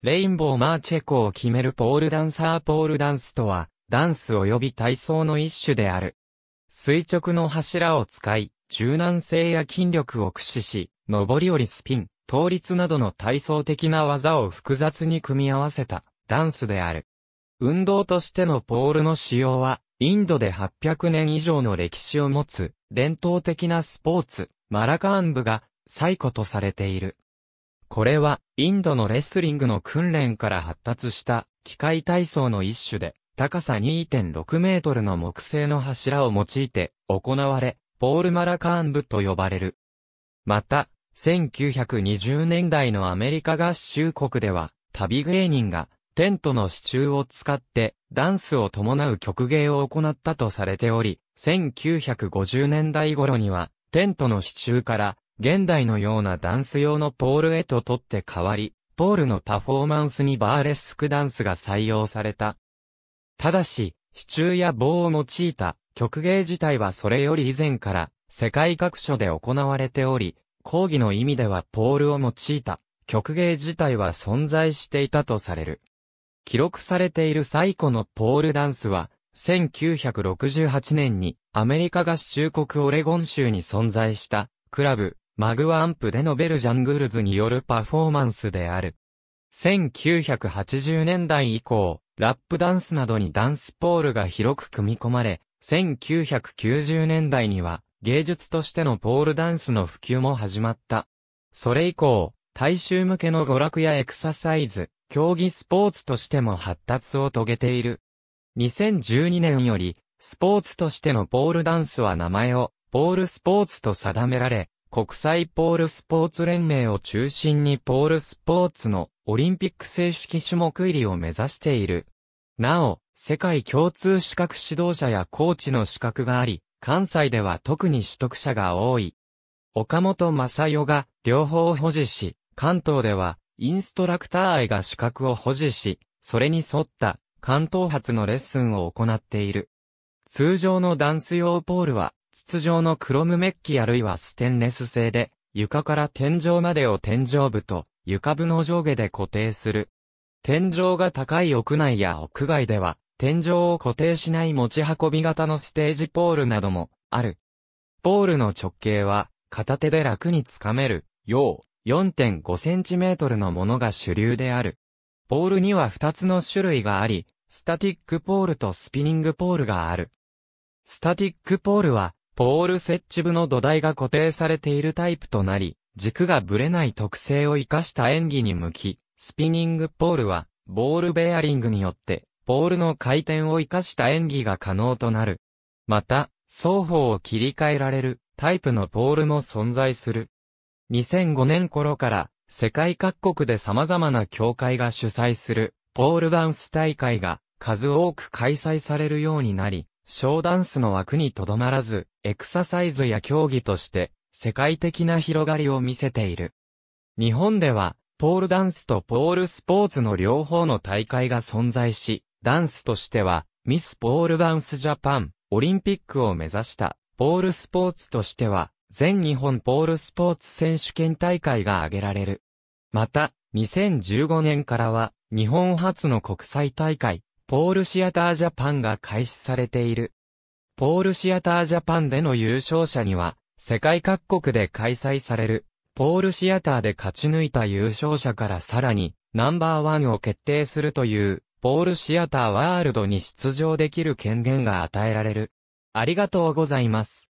レインボーマーチェコを決めるポールダンサーポールダンスとは、ダンス及び体操の一種である。垂直の柱を使い、柔軟性や筋力を駆使し、上り下りスピン、倒立などの体操的な技を複雑に組み合わせたダンスである。運動としてのポールの使用は、インドで800年以上の歴史を持つ伝統的なスポーツ、マラカーン部が最古とされている。これは、インドのレスリングの訓練から発達した、機械体操の一種で、高さ2.6メートルの木製の柱を用いて、行われ、ポールマラカーン部と呼ばれる。また、1920年代のアメリカ合衆国では、旅芸人が、テントの支柱を使って、ダンスを伴う曲芸を行ったとされており、1950年代頃には、テントの支柱から、現代のようなダンス用のポールへと取って変わり、ポールのパフォーマンスにバーレスクダンスが採用された。ただし、支柱や棒を用いた曲芸自体はそれより以前から世界各所で行われており、講義の意味ではポールを用いた曲芸自体は存在していたとされる。記録されている最古のポールダンスは、1968年にアメリカ合衆国オレゴン州に存在したクラブ、マグワンプでのベルジャングルズによるパフォーマンスである。1980年代以降、ラップダンスなどにダンスポールが広く組み込まれ、1990年代には芸術としてのポールダンスの普及も始まった。それ以降、大衆向けの娯楽やエクササイズ、競技スポーツとしても発達を遂げている。2012年より、スポーツとしてのポールダンスは名前を、ポールスポーツと定められ、国際ポールスポーツ連盟を中心にポールスポーツのオリンピック正式種目入りを目指している。なお、世界共通資格指導者やコーチの資格があり、関西では特に取得者が多い。岡本正代が両方保持し、関東ではインストラクター愛が資格を保持し、それに沿った関東発のレッスンを行っている。通常のダンス用ポールは筒状のクロムメッキあるいはステンレス製で、床から天井までを天井部と床部の上下で固定する。天井が高い屋内や屋外では、天井を固定しない持ち運び型のステージポールなどもある。ポールの直径は片手で楽につかめるよう 4.5cm のものが主流である。ポールには2つの種類があり、スタティックポールとスピニングポールがある。スタティックポールはポール設置部の土台が固定されているタイプとなり、軸がぶれない特性を生かした演技に向き、スピニングポールは、ボールベアリングによって、ポールの回転を生かした演技が可能となる。また、双方を切り替えられるタイプのポールも存在する。2005年頃から世界各国で様々な協会が主催するポールダンス大会が数多く開催されるようになり、ショーダンスの枠にとどまらず、エクササイズや競技として、世界的な広がりを見せている。日本では、ポールダンスとポールスポーツの両方の大会が存在し、ダンスとしては、ミスポールダンスジャパン、オリンピックを目指した、ポールスポーツとしては、全日本ポールスポーツ選手権大会が挙げられる。また、2015年からは、日本初の国際大会、ポールシアタージャパンが開始されている。ポールシアタージャパンでの優勝者には、世界各国で開催される、ポールシアターで勝ち抜いた優勝者からさらに、ナンバーワンを決定するという、ポールシアターワールドに出場できる権限が与えられる。ありがとうございます。